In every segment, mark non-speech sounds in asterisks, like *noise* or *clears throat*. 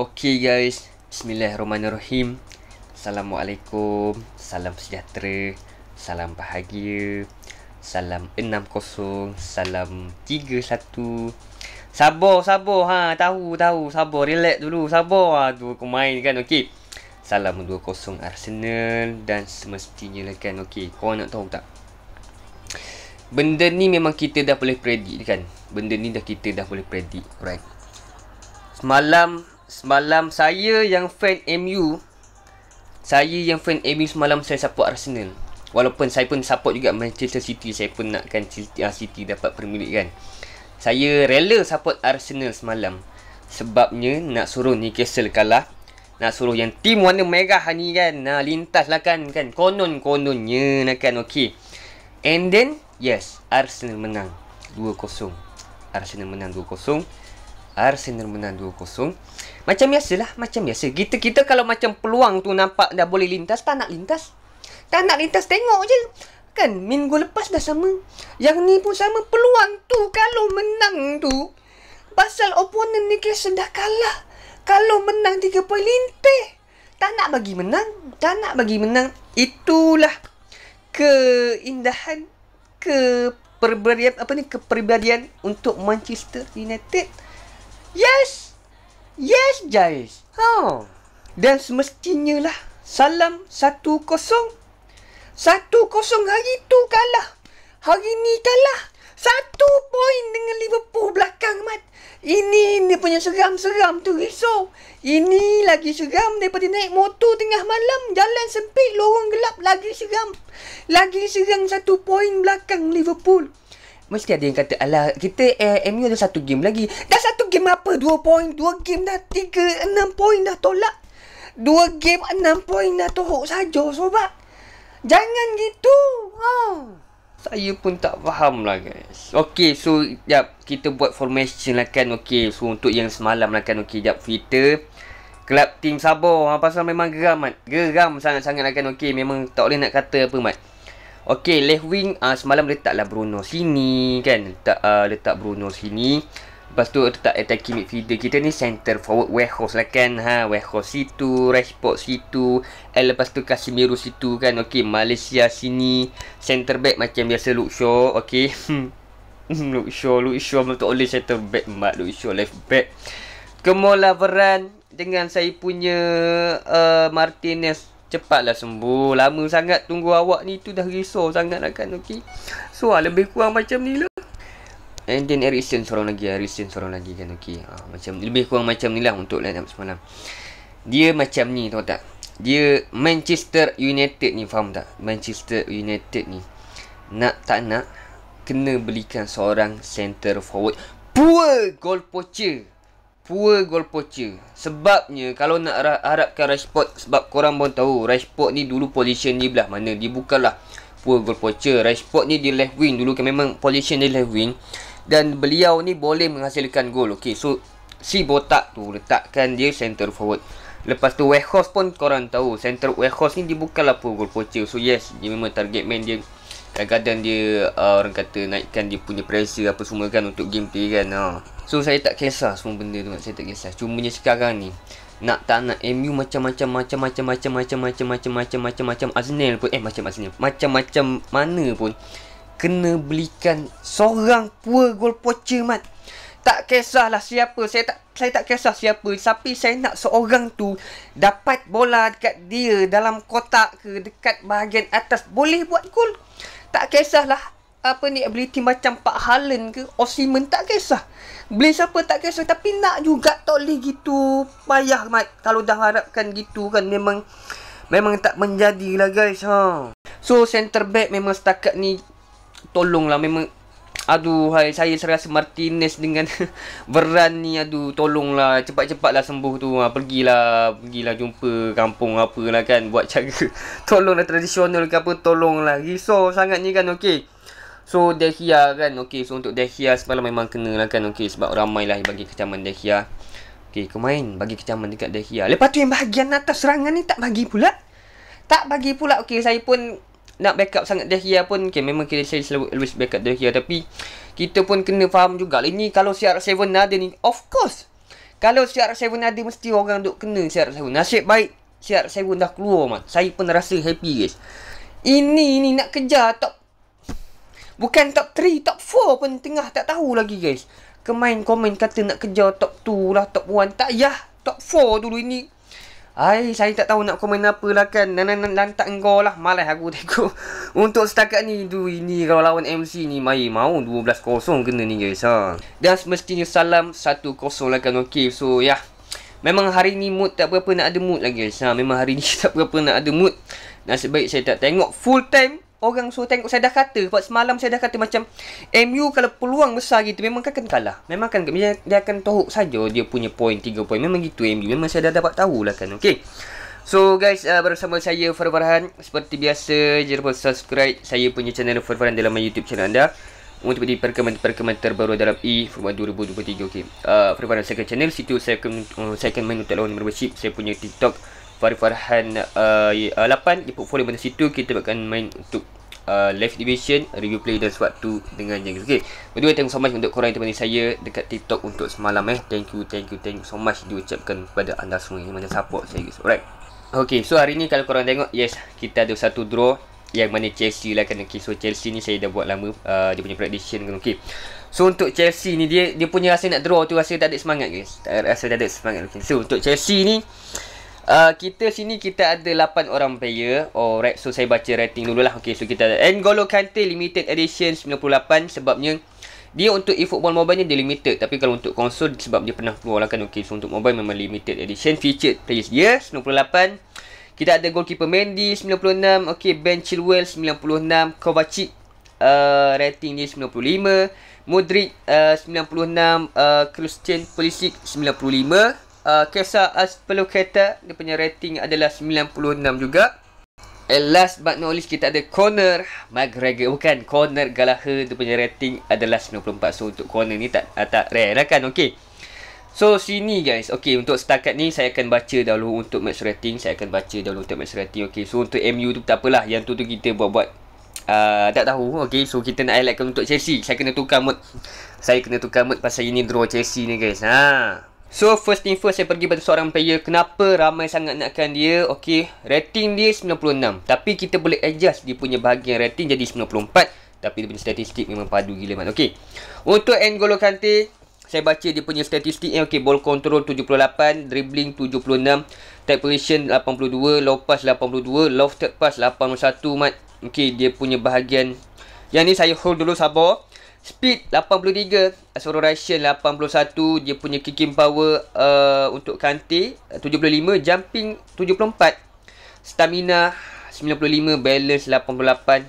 Okay guys, Bismillahirrahmanirrahim Assalamualaikum, salam sejahtera, salam bahagia, salam enam kosong, salam tiga satu, Sabar, sabar, ha, tahu, tahu, sabar, relax dulu, sabar, dua kau main kan, okay Salam 20 Arsenal dan semestinya lah kan, okay, korang nak tahu tak? Benda ni memang kita dah boleh predict kan, benda ni dah kita dah boleh predict, right? Semalam Semalam saya yang fan MU Saya yang fan MU semalam saya support Arsenal Walaupun saya pun support juga Manchester City Saya pun nakkan ah, City dapat permilik kan Saya rela support Arsenal semalam Sebabnya nak suruh Newcastle kalah Nak suruh yang tim warna merah ni kan Nak lintas lah kan, kan. Konon-kononnya nak lah kan okay. And then yes Arsenal menang 2-0 Arsenal menang 2-0 Arsenal menang 2 kosong, Macam biasalah, macam biasa. Kita kita kalau macam peluang tu nampak dah boleh lintas, tak nak lintas. Tak nak lintas tengok je. Kan minggu lepas dah sama. Yang ni pun sama peluang tu kalau menang tu pasal opponent ni kes dah kalah. Kalau menang 3 poin lintih. Tak nak bagi menang, tak nak bagi menang. Itulah keindahan keperibadian apa ni keperibadian untuk Manchester United. Yes. Yes, Jais. Oh. Dan semestinya lah. Salam satu kosong. Satu kosong hari tu kalah. Hari ni kalah. Satu poin dengan Liverpool belakang, Mat. Ini ni punya seram-seram tu, Riso. Ini lagi seram daripada naik motor tengah malam. Jalan sempit, lorong gelap. Lagi seram. Lagi seram satu poin belakang Liverpool. Mesti ada yang kata Alah kita eh, MU ada satu game lagi Dah satu game apa? Dua poin Dua game dah Tiga Enam poin dah tolak Dua game Enam poin dah tolak saja sobat Jangan gitu ha. Saya pun tak faham lah guys Okay so Sekejap Kita buat formation lah kan Okay so untuk yang semalam lah kan Okay sekejap Fitter Club Team Sabo ha, Pasal memang geram mat. Geram sangat-sangat lah kan Okay memang tak boleh nak kata apa mat Okay, left wing uh, semalam letaklah Bruno sini kan. Letak, uh, letak Bruno sini. Lepas tu letak attacking midfielder kita ni center forward warehouse lah kan. Ha, warehouse situ, Rashford situ. Eh, lepas tu Casemiro situ kan. Okay, Malaysia sini. Center back macam biasa look sure. Okay. look sure, look sure. Mereka oleh center back. Mak, look sure left back. Kemola Varane dengan saya punya uh, Martinez cepatlah sembuh lama sangat tunggu awak ni tu dah risau sangat lah kan okey so ah, lebih kurang macam ni lah and then Erickson seorang lagi ah, Erickson seorang lagi kan okey ha, macam lebih kurang macam ni lah untuk lineup semalam dia macam ni tau tak dia Manchester United ni faham tak Manchester United ni nak tak nak kena belikan seorang center forward Poor gol poacher Pua gol poca Sebabnya Kalau nak harapkan Rashford Sebab korang pun tahu Rashford ni dulu position ni belah mana Dia bukanlah Pua gol poca Rashford ni dia left wing Dulu kan memang position dia left wing Dan beliau ni boleh menghasilkan gol Okay so Si botak tu letakkan dia center forward Lepas tu Weghorst pun korang tahu Center Weghorst ni dia bukanlah pua gol poca So yes Dia memang target man dia kadang-kadang dia uh, orang kata naikkan dia punya pressure apa semua kan untuk gameplay kan ha. so saya tak kisah semua benda tu saya tak kisah ni sekarang ni nak tak nak MU macam macam macam macam macam macam macam macam macam macam macam Arsenal pun eh macam Arsenal macam macam mana pun kena belikan seorang pua gol poacher mat tak kisahlah siapa saya tak saya tak kisah siapa tapi saya nak seorang tu dapat bola dekat dia dalam kotak ke dekat bahagian atas boleh buat gol tak kisahlah apa ni ability macam Pak Halen ke Osimen tak kisah beli siapa tak kisah tapi nak juga tak boleh gitu payah mat kalau dah harapkan gitu kan memang memang tak menjadi lah guys ha. so center back memang setakat ni tolonglah memang Aduhai saya rasa Martinez dengan *laughs* Veran ni aduh tolonglah cepat-cepatlah sembuh tu ha, Pergilah pergilah jumpa kampung apa lah kan buat cara *laughs* Tolonglah tradisional ke apa tolonglah risau sangat ni kan okey So Dehia kan okey so untuk Dehia semalam memang kena lah kan okey sebab ramai lah bagi kecaman Dehia Okey kau main bagi kecaman dekat Dehia Lepas tu yang bahagian atas serangan ni tak bagi pula tak bagi pula okey saya pun nak backup sangat De Gea pun okay, Memang kira saya selalu always backup De Gea Tapi kita pun kena faham juga Ini kalau CR7 ada ni Of course Kalau CR7 ada mesti orang duk kena CR7 Nasib baik CR7 dah keluar man Saya pun rasa happy guys Ini ni nak kejar top Bukan top 3 top 4 pun tengah tak tahu lagi guys Kemain komen kata nak kejar top 2 lah top 1 Tak yah top 4 dulu ini Hai, saya tak tahu nak komen apa lah kan. Nanan lantak engkau lah. Malas aku *laughs* tengok. Untuk setakat ni, du, ini kalau lawan MC ni, mai mau 12-0 kena ni guys. Ha. Dan semestinya salam 1-0 lah kan. Okay, so ya. Yeah. Memang hari ni mood tak berapa nak ada mood lah guys. Ha. Memang hari ni *laughs* tak berapa nak ada mood. Nasib baik saya tak tengok full time orang suruh tengok saya dah kata sebab semalam saya dah kata macam MU kalau peluang besar gitu memang akan kalah memang akan dia, dia akan tohok saja dia punya poin 3 poin memang gitu MU memang saya dah dapat tahu lah kan okey So guys uh, bersama saya Farfarhan seperti biasa jangan lupa subscribe saya punya channel Farfarhan dalam YouTube channel anda untuk di perkembangan-perkembangan terbaru dalam E Format 2023 okey. Uh, Farfarhan second channel situ saya akan uh, saya akan main untuk lawan membership saya punya TikTok Farid Farhan uh, 8 uh, di portfolio mana situ kita akan main untuk uh, live division review play dan sebab tu dengan Jenks okay. berdua thank you so much untuk korang yang teman saya dekat TikTok untuk semalam eh thank you thank you thank you so much diucapkan kepada anda semua yang mana support saya guys alright Okay, so hari ni kalau korang tengok, yes, kita ada satu draw yang mana Chelsea lah kena okay, so Chelsea ni saya dah buat lama uh, dia punya prediction kan okay. so untuk Chelsea ni dia dia punya rasa nak draw tu rasa tak ada semangat guys tak rasa tak ada semangat okay. so untuk Chelsea ni Uh, kita sini kita ada 8 orang player. Oh, right. So, saya baca rating dulu lah. Okay, so kita ada. N'Golo Kante Limited Edition 98. Sebabnya, dia untuk eFootball Mobile ni dia limited. Tapi kalau untuk konsol, sebab dia pernah keluar lah kan. Okay, so untuk mobile memang limited edition. Featured players dia 98. Kita ada goalkeeper Mandy 96. Okay, Ben Chilwell 96. Kovacic Uh, rating dia 95 Modric uh, 96 uh, Christian Pulisic 95 uh, Kesa as 10 kereta Dia punya rating adalah 96 juga And last but not least kita ada Conor McGregor Bukan Conor Galaha Dia punya rating adalah 94 So untuk Conor ni tak uh, tak rare lah kan Okay So sini guys Okay untuk setakat ni Saya akan baca dahulu untuk match rating Saya akan baca dahulu untuk match rating Okay so untuk MU tu tak apalah Yang tu tu kita buat-buat uh, Tak tahu Okay so kita nak highlightkan untuk Chelsea Saya kena tukar mode Saya kena tukar mode pasal ini draw Chelsea ni guys Haa So first thing first saya pergi pada seorang player kenapa ramai sangat nakkan dia okey rating dia 96 tapi kita boleh adjust dia punya bahagian rating jadi 94 tapi dia punya statistik memang padu gila man okey untuk Angolo Kante saya baca dia punya statistik eh okey ball control 78 dribbling 76 tap position 82 low pass 82 lofted pass 81 mat okey dia punya bahagian yang ni saya hold dulu sabar Speed 83 Acceleration 81 Dia punya kicking power uh, Untuk Kante 75 uh, Jumping 74 Stamina 95 Balance 88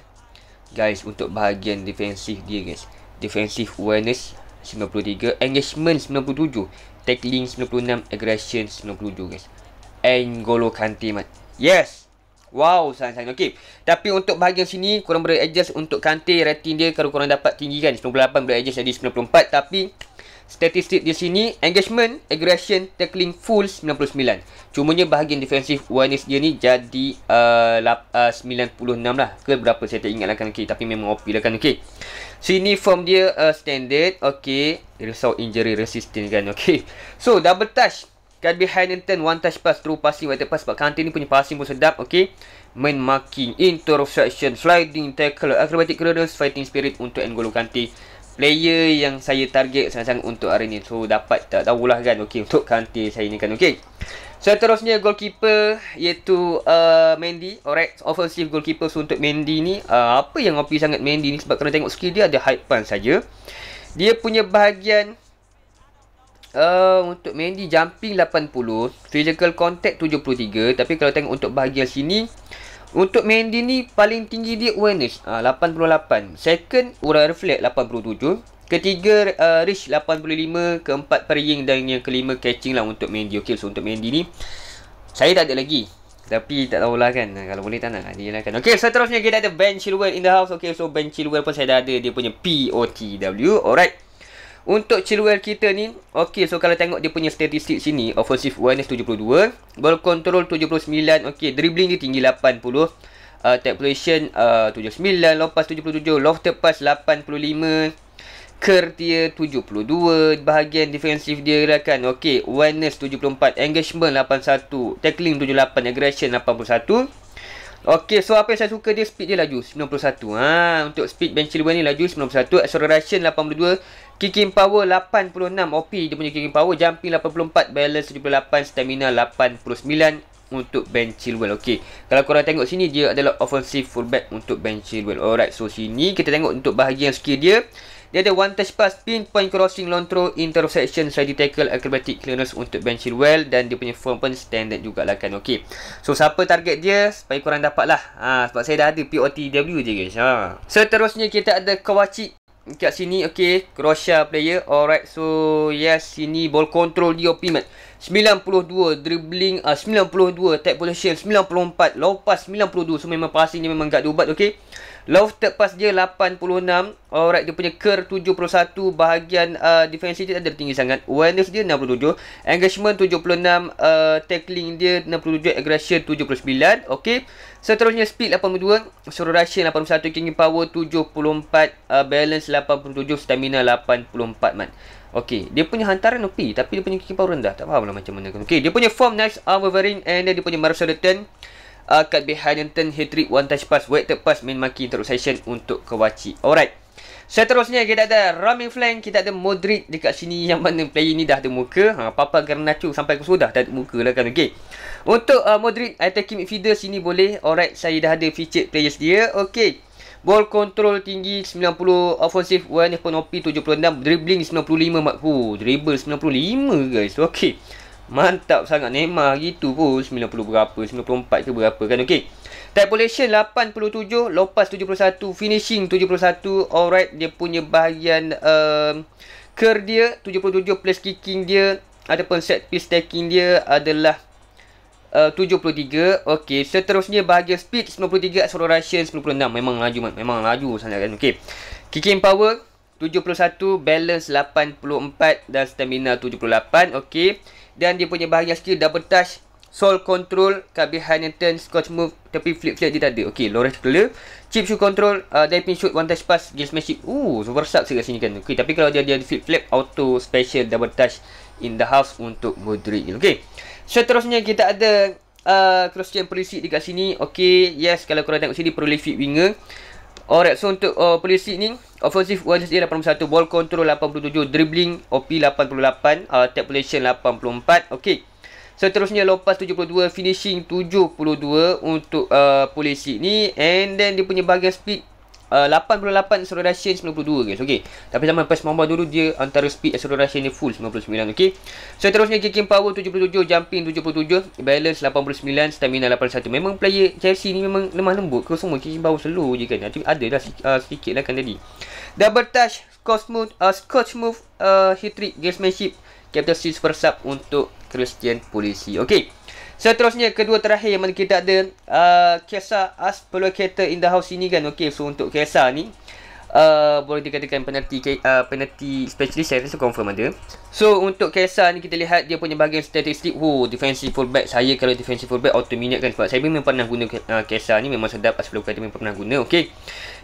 Guys untuk bahagian defensif dia guys Defensive awareness 93 Engagement 97 Tackling 96 Aggression 97 guys Angolo Kante mat Yes Wow sangat-sangat. Okay Tapi untuk bahagian sini Korang boleh adjust Untuk kante, rating dia Kalau korang dapat tinggi kan 98 boleh adjust jadi 94 Tapi Statistik di sini Engagement Aggression Tackling Full 99 Cumanya bahagian defensif Warnis dia ni Jadi uh, 96 uh, lah Ke berapa saya tak ingat kan, lah kan okay. Tapi memang OP lah kan Okay Sini form dia uh, Standard Okay Result injury resistant kan Okay So double touch Got behind in 10 One touch pass Through passing Weather pass Sebab Kante ni punya passing pun sedap Okay Main marking Interception Sliding Tackle Acrobatic clearance Fighting spirit Untuk N'Golo Kante Player yang saya target Sangat-sangat untuk hari ni So dapat tak tahulah kan Okay Untuk Kante saya ni kan Okay Seterusnya goalkeeper iaitu uh, Mandy Alright Offensive goalkeeper So untuk Mandy ni uh, Apa yang ngopi sangat Mandy ni Sebab kena tengok skill dia Ada height pun saja. Dia punya bahagian uh, Untuk mendy jumping 80 Physical contact 73 Tapi kalau tengok untuk bahagian sini Untuk mendy ni paling tinggi dia awareness ah, uh, 88 Second urat reflect 87 Ketiga uh, reach 85 Keempat pering dan yang kelima catching lah untuk mendy Okay so untuk mendy ni Saya tak ada lagi tapi tak tahulah kan ah, Kalau boleh tak nak ah, Dia lah kan Okay seterusnya so, kita ada Ben Chilwell in the house Okay so Ben Chilwell pun saya dah ada Dia punya POTW, Alright untuk Chilwell kita ni, okey so kalau tengok dia punya statistik sini, offensive awareness 72, ball control 79, okey dribbling dia tinggi 80, uh, tap position uh, 79, lompas 77, loft pass 85, ker dia 72, bahagian defensif dia kan, okey awareness 74, engagement 81, tackling 78, aggression 81, Okey, so apa yang saya suka dia speed dia laju 91. Ha, untuk speed bench Chilwell ni laju 91, acceleration 82, kicking power 86 OP dia punya kicking power, jumping 84, balance 78, stamina 89 untuk bench Chilwell. Okey. Kalau korang tengok sini dia adalah offensive fullback untuk bench Chilwell. Alright, so sini kita tengok untuk bahagian skill dia. Dia ada one touch pass, pinpoint crossing, long throw, interception, ready tackle, acrobatic clearance untuk Ben Chilwell dan dia punya form pun standard jugalah kan. Okey. So siapa target dia? Supaya korang dapatlah. Ha sebab saya dah ada POTW je guys. Ha. Seterusnya kita ada Kawachi dekat sini. Okey, Croatia player. Alright. So yes, sini ball control dia ultimate. 92 dribbling ah, uh, 92 tap position 94 low pass 92 so memang passing dia memang gak diubat okey low step pass dia 86 alright dia punya ker 71 bahagian uh, defensive dia ada tinggi sangat awareness dia 67 engagement 76 uh, ah, tackling dia 67 aggression 79 okey seterusnya speed 82 suruh rushing 81 king power 74 uh, balance 87 stamina 84 man Okay, dia punya hantaran OP tapi dia punya kicking power rendah. Tak faham lah macam mana. Okay, dia punya form nice armor varying and dia punya Marvel Soldier ah, turn. Uh, cut behind and turn, hit trip, one touch pass, wait third pass, main maki, interrupt session untuk kewaci. Alright. Seterusnya kita ada Roaming Flank, kita ada Modric dekat sini yang mana player ni dah ada muka. Ha, Papa Garnacho sampai ke sudah dah ada muka lah kan. Okay. Untuk uh, Modric, attacking midfielder sini boleh. Alright, saya dah ada featured players dia. Okay. Ball control tinggi 90 offensive one pun OP 76 dribbling 95 mak dribble 95 guys. Okey. Mantap sangat Neymar gitu pun 90 berapa 94 ke berapa kan okey. Tap possession 87 lopas 71 finishing 71 alright dia punya bahagian um, curve dia 77 place kicking dia ataupun set piece taking dia adalah Eh, uh, 73 okey. Seterusnya bahagian speed 93 acceleration 96 Memang laju man. Memang laju sangat kan Okay Kicking power 71 Balance 84 Dan stamina 78 okey. Dan dia punya bahagian skill Double touch Soul control and Huntington Scotch move Tapi flip flip dia tak ada Okay Lorex clear Chip shoot control uh, eh, Diving shoot One touch pass Gamesmanship Ooh Super sub sekat sini kan Okay Tapi kalau dia ada flip flip Auto special double touch In the house Untuk Modric Okay Seterusnya kita ada uh, Christian Pulisic dekat sini. Okay, yes kalau korang tengok sini prolific winger. Alright, so untuk uh, Pulisic ni offensive wireless dia 81, ball control 87, dribbling OP 88, uh, tap position 84. Okey. Seterusnya lopas 72, finishing 72 untuk uh, Pulisic ni and then dia punya bahagian speed uh, 88 Astro Russian 92 guys okey tapi zaman PES Mamba dulu dia antara speed Astro Russian dia full 99 okey seterusnya so, kicking power 77 jumping 77 balance 89 stamina 81 memang player Chelsea ni memang lemah lembut ke semua kicking power slow je kan tapi ada dah uh, sikit lah kan tadi double touch Cosmo, uh, Scotch Move uh, Hitrick Gamesmanship captain Super persap untuk Christian Polisi okey Seterusnya kedua terakhir yang mana kita ada uh, Kisah As Perlocator in the House ini kan Okay so untuk kisah ni uh, Boleh dikatakan penalti uh, penalti specialist saya rasa confirm ada So untuk kisah ni kita lihat dia punya bahagian statistik Wow oh, defensive fullback saya kalau defensive fullback auto minute kan Sebab saya memang pernah guna uh, kisah ni memang sedap As Perlocator memang pernah guna okay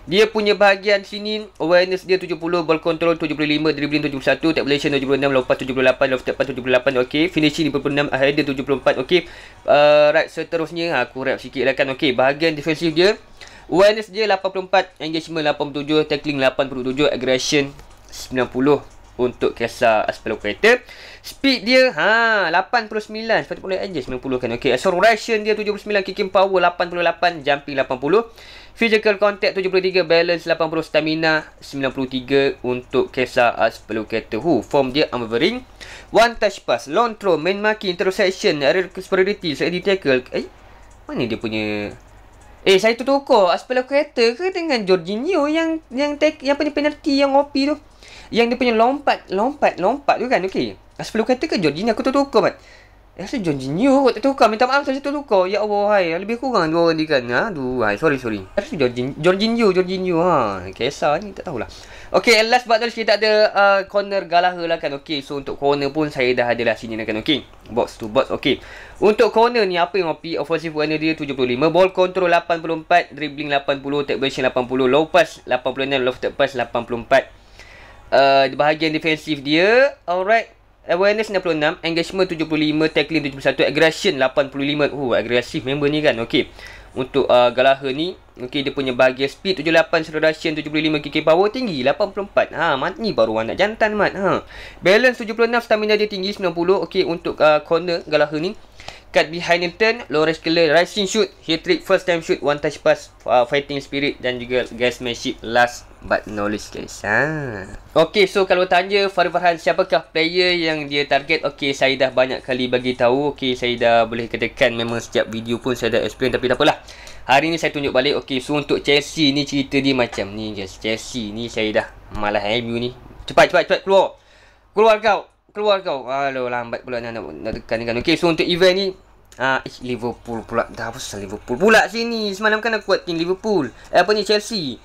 dia punya bahagian sini awareness dia 70, ball control 75, dribbling 71, tabulation 76, lompat 78, loft tepat 78, okey. Finishing 56, header 74, okey. Uh, right seterusnya, ha, aku rap sikit lah kan. Okey, bahagian defensif dia. Awareness dia 84, engagement 87, tackling 87, aggression 90 untuk Kesa Aspelo Creator. Speed dia ha 89 sepatutnya boleh aja 90 kan. okay acceleration dia 79 kicking power 88 jumping 80. Physical contact 73 balance 80 stamina 93 untuk Kesa Aspelo Creator. Hu, form dia unwavering. One touch pass, long throw, main marking, interception, aerial superiority, steady tackle. Eh, mana dia punya Eh, saya tu tukar Aspelo Creator ke dengan Jorginho yang yang take yang punya penalty yang OP tu? Yang dia punya lompat, lompat, lompat tu kan, okey. Rasa perlu kata ke Georgina aku tertukar, Mat? Eh, rasa Georgina aku tertukar, minta maaf saya tertukar. Ya Allah, hai. Lebih kurang dua orang ni kan. Ha? Aduh, hai. Sorry, sorry. Rasa Georgina, Georgina, Georgina, ha. Kisah ni, tak tahulah. Okey, last but not least, kita ada uh, corner galaha lah kan, okey. So, untuk corner pun saya dah ada lah sini lah kan, okey. Box to box, Okay, Untuk corner ni, apa yang opi? Offensive warna dia 75. Ball control 84, dribbling 80, take position 80, low pass 86, loft pass 84 uh, bahagian defensif dia. Alright. Awareness 66, engagement 75, tackling 71, aggression 85. Oh, uh, agresif member ni kan. Okey. Untuk uh, Galaha ni, okey dia punya bahagian speed 78, slow 75, kick power tinggi 84. Ha, mat ni baru anak jantan mat. Ha. Balance 76, stamina dia tinggi 90. Okay, untuk uh, corner Galaha ni, Cut behind and turn Lawrence killer Rising shoot He trick First time shoot One touch pass uh, Fighting spirit Dan juga gasmanship Last but knowledge guys ha. Okay so kalau tanya Farid Farhan Siapakah player yang dia target Okay saya dah banyak kali bagi tahu Okay saya dah boleh katakan Memang setiap video pun Saya dah explain Tapi tak apalah Hari ni saya tunjuk balik Okay so untuk Chelsea ni Cerita dia macam ni guys Chelsea ni saya dah Malah MU ni Cepat cepat cepat keluar Keluar kau keluar kau. Aduh lambat pula nak, nak, nak tekan kan. Okey, so untuk event ni ah Liverpool pula. Dah apa pasal Liverpool pula sini. Semalam kan aku kuat team Liverpool. Eh, apa ni Chelsea?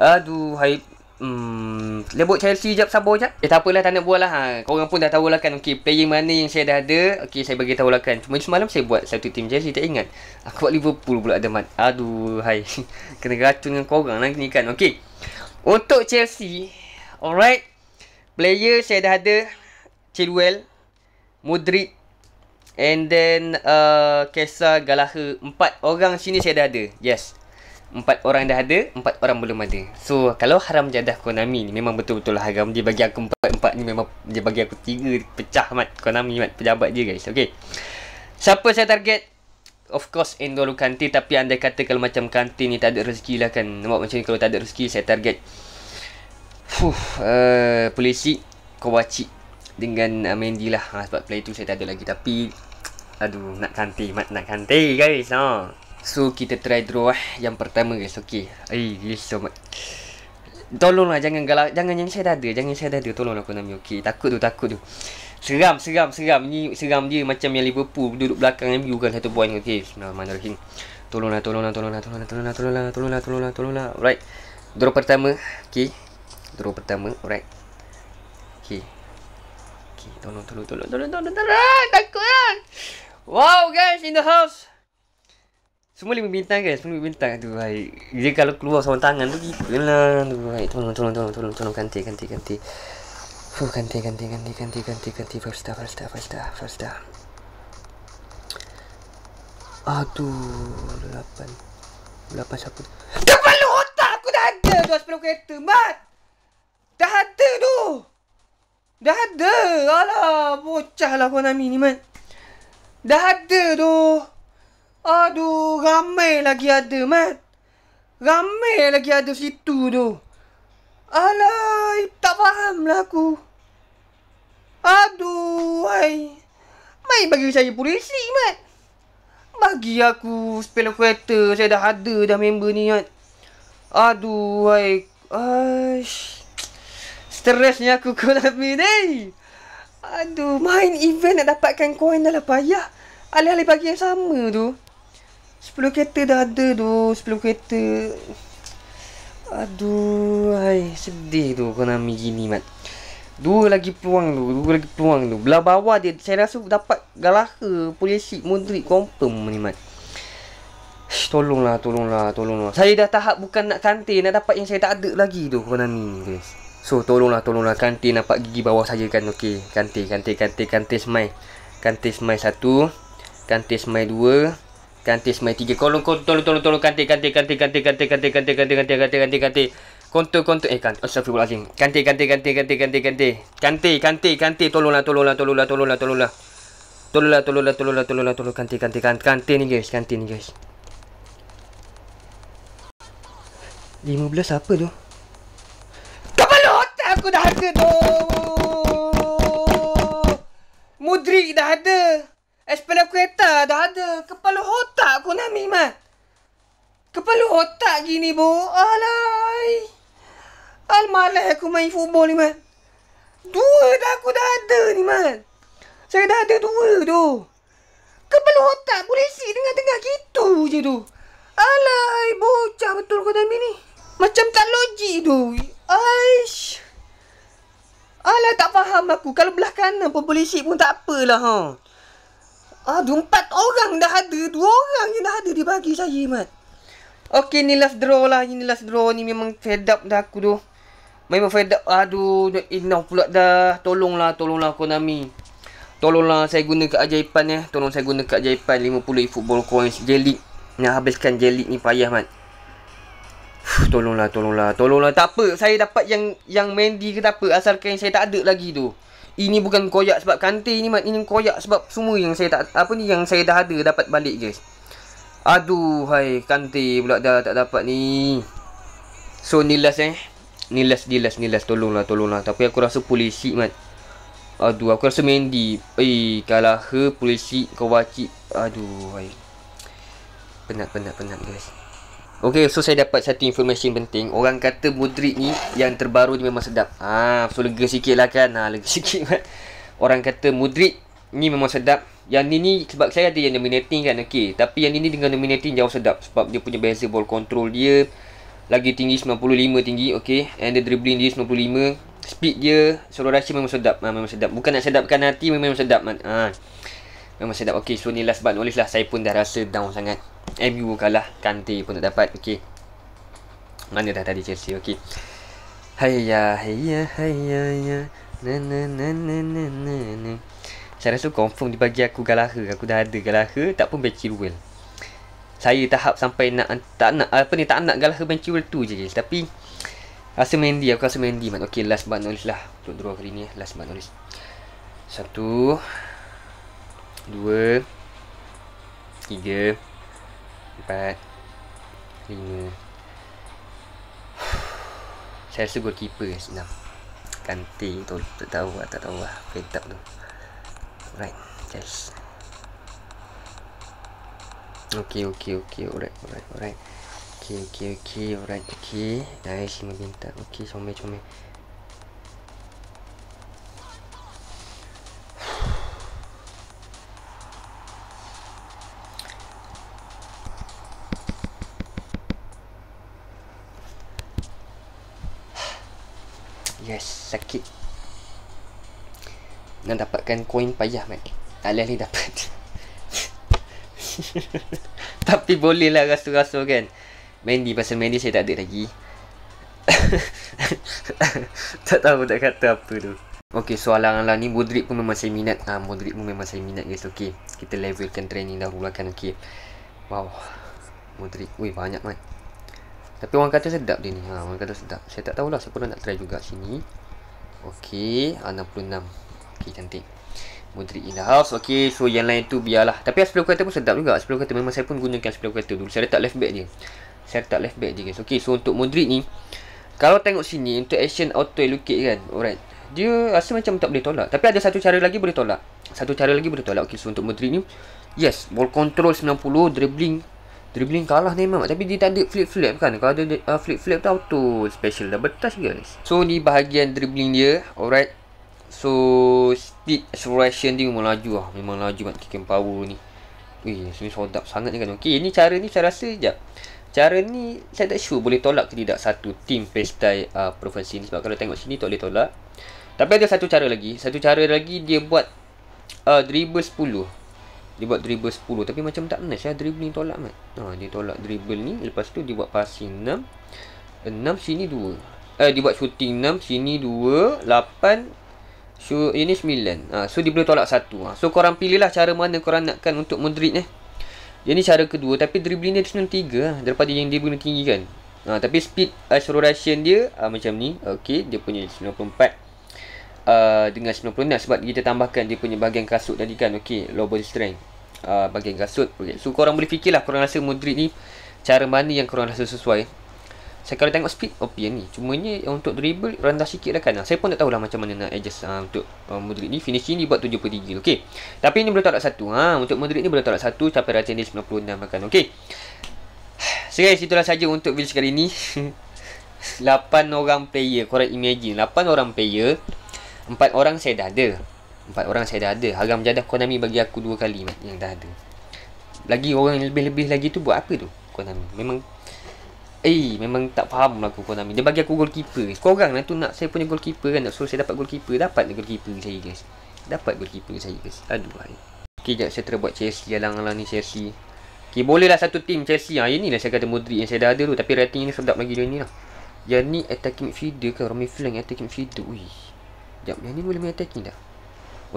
Aduh, hai Hmm, lebut Chelsea jap sabar jap. Eh tak apalah tak nak buatlah. Ha. Kau orang pun dah tahu lah kan Okay, player mana yang saya dah ada. Okay, saya bagi tahu lah kan. Cuma semalam saya buat satu team Chelsea tak ingat. Aku buat Liverpool pula ada mat. Aduh hai. *laughs* Kena racun dengan kau orang lah ni kan. Okay, Untuk Chelsea, alright. Player saya dah ada Chilwell, Mudrik and then uh, Kesa Galaha. Empat orang sini saya dah ada. Yes. Empat orang dah ada, empat orang belum ada. So, kalau haram jadah Konami ni memang betul-betul lah haram. Dia bagi aku empat-empat ni memang dia bagi aku tiga pecah mat Konami mat pejabat dia guys. Okay. Siapa saya target? Of course Endolu Kanti tapi anda kata kalau macam Kanti ni tak ada rezeki lah kan. Nampak macam ni kalau tak ada rezeki saya target. Fuh, uh, polisi Kovacic dengan uh, Mandy lah ha, sebab play tu saya tak ada lagi tapi aduh nak ganti mat nak ganti guys ha. so kita try draw eh. yang pertama guys okey ay so much tolonglah jangan galak jangan yang saya dah ada jangan saya dah ada tolonglah aku nami okey takut tu takut tu seram seram seram ni seram dia macam yang Liverpool duduk belakang MU kan satu poin okey nah mana rahim tolonglah tolonglah tolonglah tolonglah tolonglah tolonglah tolonglah tolonglah tolonglah alright draw pertama okey draw pertama alright Tolong, tolong, tolong, tolong, tolong, tolong, takut kan? Wow, guys, in the house. Semua lima bintang, guys. Semua lima bintang. tu baik. Dia kalau keluar sama tangan tu, gitu lah. Itu baik. Tolong, tolong, tolong, tolong, tolong, ganti, ganti, ganti. Fuh, ganti, ganti, ganti, ganti, ganti, ganti. First star, first star, first star, first star. Aduh, lapan. Lapan siapa tu? Depan lu otak aku dah ada. Dua sepuluh kereta, mat. Dah ada tu. Dah ada. Alah, bocah lah Konami ni, man. Dah ada tu. Aduh, ramai lagi ada, mat, Ramai lagi ada situ tu. Alah, tak faham lah aku. Aduh, wai. Mai bagi saya polisi, mat, Bagi aku spell creator. Saya dah ada dah member ni, man. Aduh, wai. Aish. Stresnya aku kolam ni. Aduh, main event nak dapatkan koin dah lah payah. Alih-alih bagi yang sama tu. 10 kereta dah ada tu. 10 kereta. Aduh, hai, sedih tu kolam gini, Mat. Dua lagi peluang tu. Dua lagi peluang tu. Belah bawah dia, saya rasa dapat galaha. Polisi, mudrik, confirm ni, Mat. Tolonglah, tolonglah, tolonglah. Saya dah tahap bukan nak kantin, nak dapat yang saya tak ada lagi tu, Konami. Guys. Okay. So tolonglah tolonglah kanti nampak gigi bawah saja kan okey. Kanti kanti kanti kanti semai. Kanti semai satu. Kanti semai dua. Kanti semai tiga. Kolong kolong tolong tolong tolong kanti kanti kanti kanti kanti kanti kanti kanti kanti kanti kanti kanti kanti kanti eh kanti astagfirullahalazim. Kanti kanti kanti kanti kanti kanti. Kanti kanti kanti tolonglah tolonglah tolonglah tolonglah tolonglah. Tolonglah tolonglah tolonglah tolonglah tolonglah kanti kanti kanti kanti ni guys kanti ni guys. 15 apa tu? aku dah ada tu. Mudrik dah ada. Espelah kereta dah ada. Kepala otak aku nak mimat. Kepala otak gini, bu. Alay. Almalah aku main football ni, man. Dua dah aku dah ada ni, man. Saya dah ada dua tu. Kepala otak polisi dengan tengah gitu je tu. Alay, bocah betul kau dah ni. Macam tak logik tu. Aish. Alah, tak faham aku. Kalau belah kanan pun boleh shape pun tak apalah. Ha. Aduh, empat orang dah ada. Dua orang yang dah ada dia bagi saya, Mat. Okey, ni last draw lah. Ini last draw. Ni memang fed up dah aku tu. Memang fed up. Aduh, enough pula dah. Tolonglah, tolonglah Konami. Tolonglah saya guna keajaiban ya. Eh. Tolong saya guna keajaiban 50 football coins. Jelik. Nak habiskan jelik ni payah, Mat tolonglah, tolonglah, tolonglah. Tak apa, saya dapat yang yang Mandy ke tak apa. Asalkan saya tak ada lagi tu. Ini bukan koyak sebab kantin ni, Mat. Ini koyak sebab semua yang saya tak... Apa ni yang saya dah ada dapat balik, guys. Aduh, hai. Kantin pula dah tak dapat ni. So, ni last eh. Ni last, ni last, ni last. Tolonglah, tolonglah. Tapi aku rasa polisi, Mat. Aduh, aku rasa Mandy. Eh, kalah her, polisi, kau wakit. Aduh, hai. Penat, penat, penat, guys. Okay, so saya dapat satu information penting. Orang kata Mudrik ni yang terbaru ni memang sedap. Ah, so lega sikit lah kan. Ah, ha, lega *laughs* sikit kan. Orang kata Mudrik ni memang sedap. Yang ni ni sebab saya ada yang nominating kan. Okay, tapi yang ni ni dengan nominating jauh sedap. Sebab dia punya base ball control dia. Lagi tinggi 95 tinggi. Okay, and the dribbling dia 95. Speed dia, seluruh rasa memang sedap. Ah, memang sedap. Bukan nak sedapkan hati, memang sedap. Ah, memang sedap. Okay, so ni last but not least lah. Saya pun dah rasa down sangat. MU kalah Kante pun tak dapat Okay, Mana dah tadi Chelsea Okay, Hai ya Hai ya Hai ya ya Na na na na na na na Saya rasa confirm dia bagi aku galaha Aku dah ada galaha Tak pun Becky Ruel Saya tahap sampai nak Tak nak Apa ni Tak nak galaha Becky Ruel tu je Chelsea. Tapi Rasa Mandy Aku rasa Mandy man. okay, last but not least lah Untuk draw kali ni eh, Last but not least Satu Dua Tiga empat lima *sighs* saya rasa gol keeper senang lah. kanti tu tak tahu lah tak tahu lah pentap tu right yes ok ok ok alright alright alright ok ok ok alright ok nice 5 bintang ok comel comel makan koin payah man Alih ni dapat *laughs* Tapi boleh lah rasa-rasa kan Mandy pasal Mandy saya tak ada lagi *laughs* Tak tahu nak kata apa tu Okay soalan alang-alang ni Modric pun memang saya minat Ah, ha, Modric pun memang saya minat guys Okay kita levelkan training dahulu kan Okay Wow Modric Wih banyak man Tapi orang kata sedap dia ni ha, Orang kata sedap Saya tak tahulah siapa nak try juga sini Okay 66 Okay cantik Mudrik in the house Okay so yang lain tu biarlah Tapi sepuluh kata pun sedap juga Sepuluh kata memang saya pun gunakan sepuluh kata dulu Saya letak left back je Saya letak left back je guys Okay so untuk Mudrik ni Kalau tengok sini Untuk action auto allocate kan Alright Dia rasa macam tak boleh tolak Tapi ada satu cara lagi boleh tolak Satu cara lagi boleh tolak Okay so untuk Mudrik ni Yes Ball control 90 Dribbling Dribbling kalah ni memang Tapi dia tak ada flip-flip kan Kalau ada uh, ah, flip-flip tu auto Special double touch guys So ni bahagian dribbling dia Alright So speed acceleration dia memang laju lah Memang laju kat kicking power ni Weh, sebenarnya sodap sangat ni kan Okay, ni cara ni saya rasa sekejap Cara ni, saya tak sure boleh tolak ke tidak satu team playstyle uh, provinsi ni Sebab kalau tengok sini, tak boleh tolak Tapi ada satu cara lagi Satu cara lagi, dia buat uh, dribble 10 Dia buat dribble 10 Tapi macam tak menarik, saya eh, dribble ni tolak mat Ha, dia tolak dribble ni Lepas tu, dia buat passing 6 6, sini 2 Eh, dia buat shooting 6, sini 2 8, So ini 9 ha, So dia boleh tolak 1 ha. So korang pilihlah cara mana korang nakkan untuk Modric eh. Dia ni cara kedua Tapi dribbling dia cuma 3 ha, Daripada yang dia guna tinggi kan ha, Tapi speed acceleration uh, dia ha, macam ni Okay dia punya 94 Uh, dengan 96 sebab kita tambahkan dia punya bahagian kasut tadi kan okey low body strength uh, bahagian kasut okay. so korang boleh fikirlah korang rasa Modric ni cara mana yang korang rasa sesuai eh saya kalau tengok speed op oh, opian ya ni cuma ni untuk dribble rendah sikit dah kan saya pun tak lah macam mana nak adjust uh, untuk uh, ah, Madrid ni finishing ni buat 73 okey tapi ini boleh tolak satu ha untuk Madrid ni boleh tolak satu ah. sampai rating dia 96 makan okey so guys itulah saja untuk video sekali ni 8 *laughs* orang player korang imagine 8 orang player 4 orang saya dah ada 4 orang saya dah ada harga menjadah Konami bagi aku 2 kali yang dah ada lagi orang yang lebih-lebih lagi tu buat apa tu Konami memang Eh memang tak faham lah aku Konami Dia bagi aku goalkeeper Korang lah tu nak saya punya goalkeeper kan Nak suruh saya dapat goalkeeper Dapat lah goalkeeper saya guys Dapat goalkeeper saya guys Aduh hai Okay jap saya terbuat Chelsea Alang-alang lah ni Chelsea Okay boleh lah satu team Chelsea Ha inilah saya kata Modric yang saya dah ada tu Tapi rating ni sedap lagi dia ni lah Yang ni attacking midfielder kan Romy Flank attacking midfielder Ui Jap yang ni boleh main attacking tak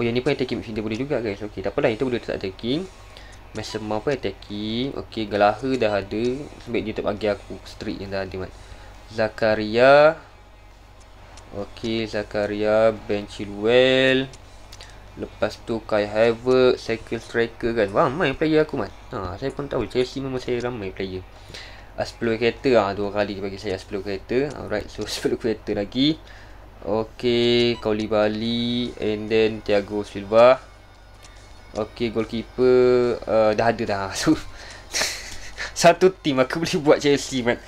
Oh yang ni pun attacking midfielder boleh juga guys Okay takpelah itu boleh tak attacking masa Maximum apa attacking Okay Galaha dah ada Sebab dia tak bagi aku Streak yang dah ada man. Zakaria Okay Zakaria Ben Chilwell Lepas tu Kai Havertz Cycle Striker kan wah Ramai player aku man ha, Saya pun tahu Chelsea memang saya ramai player uh, 10 kereta ha, Dua kali bagi saya 10 kereta Alright So 10 *laughs* kereta lagi Okay Kauli Bali And then Thiago Silva Okey, goalkeeper uh, dah ada dah. So, *laughs* satu tim aku *laughs* boleh buat Chelsea, man.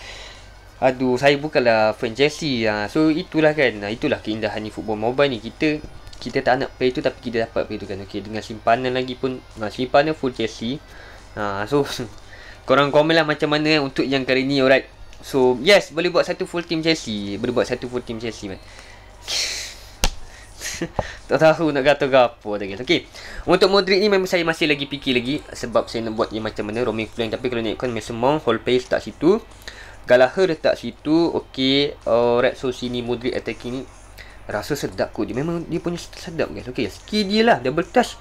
Aduh, saya bukanlah fan Chelsea. ya So, itulah kan. Ha, itulah keindahan ni football mobile ni. Kita kita tak nak play tu tapi kita dapat play tu kan. Okey, dengan simpanan lagi pun. Dengan ha, simpanan full Chelsea. nah so, *laughs* korang komen lah macam mana eh, untuk yang kali ni, alright. So, yes, boleh buat satu full team Chelsea. Boleh buat satu full team Chelsea, man. Tak tahu nak kata apa lagi. okay Untuk Modric ni memang saya masih lagi fikir lagi sebab saya nak buat dia macam mana roaming flank tapi kalau naikkan Mason Mount, whole pace tak situ. Gallagher letak situ. okay Uh, oh, Red so sini Modric attacking ni rasa sedap kot dia. Memang dia punya sedap guys. okay Skill dia lah double touch.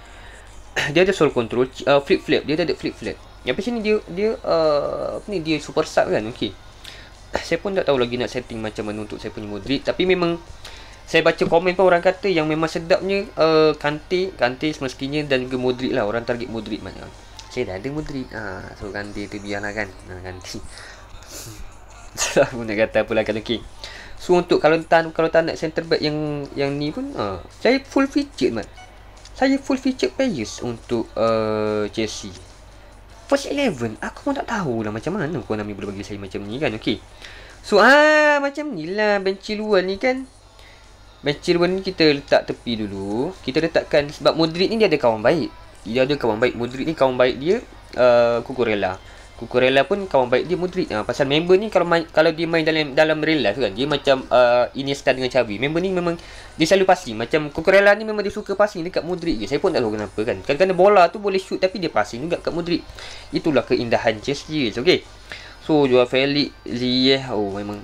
*clears throat* dia ada soul control, uh, flip flip. Dia ada flip flip. Yang sini dia dia uh, apa ni dia super sub kan. okay *clears throat* saya pun tak tahu lagi nak setting macam mana untuk saya punya Modric tapi memang saya baca komen pun orang kata yang memang sedapnya uh, eh, Kante, Kante semestinya dan juga Modric lah orang target Modric banyak. saya dah ada Modric. ha, ah, so Kante tu biarlah kan. Ha, ah, Kante. Salah *laughs* nak kata apalah kan okey. So untuk kalau tak kalau tak nak center back yang yang ni pun ha, saya full featured man. Saya full featured players untuk uh, Chelsea. First 11 aku pun tak tahu lah macam mana kau nak boleh bagi saya macam ni kan okay So ah macam ni lah benci luar ni kan Benchilwan ni kita letak tepi dulu Kita letakkan Sebab Modric ni dia ada kawan baik Dia ada kawan baik Modric ni kawan baik dia uh, Kukurela Kukurela pun kawan baik dia Modric uh, ah, Pasal member ni kalau main, kalau dia main dalam dalam real life kan Dia macam uh, Iniesta dengan Xavi Member ni memang Dia selalu passing Macam Kukurela ni memang dia suka passing dekat Modric je Saya pun tak tahu kenapa kan Kadang-kadang bola tu boleh shoot Tapi dia passing juga kat Modric Itulah keindahan Chelsea Okay So jual Felix Ziyech Oh memang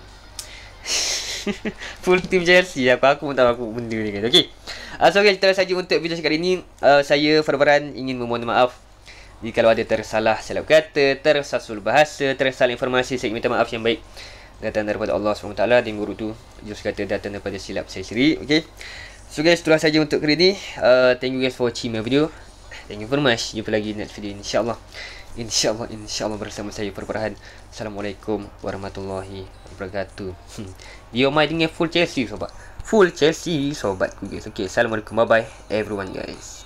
*laughs* full team Chelsea aku aku pun tak aku benda ni guys kan. okey uh, so guys itulah saja untuk video sekali ni uh, saya Farbaran ingin memohon maaf jika kalau ada tersalah silap kata tersasul bahasa tersalah informasi saya minta maaf yang baik datang daripada Allah SWT dan guru tu jurus kata datang daripada silap saya sendiri okey so guys itulah saja untuk kali ni uh, thank you guys for watching my video thank you for much jumpa lagi next video insyaallah insyaallah insyaallah bersama saya Farbaran assalamualaikum warahmatullahi wabarakatuh *laughs* dia main dengan full Chelsea sobat full Chelsea sobat okay, okay. Assalamualaikum bye bye everyone guys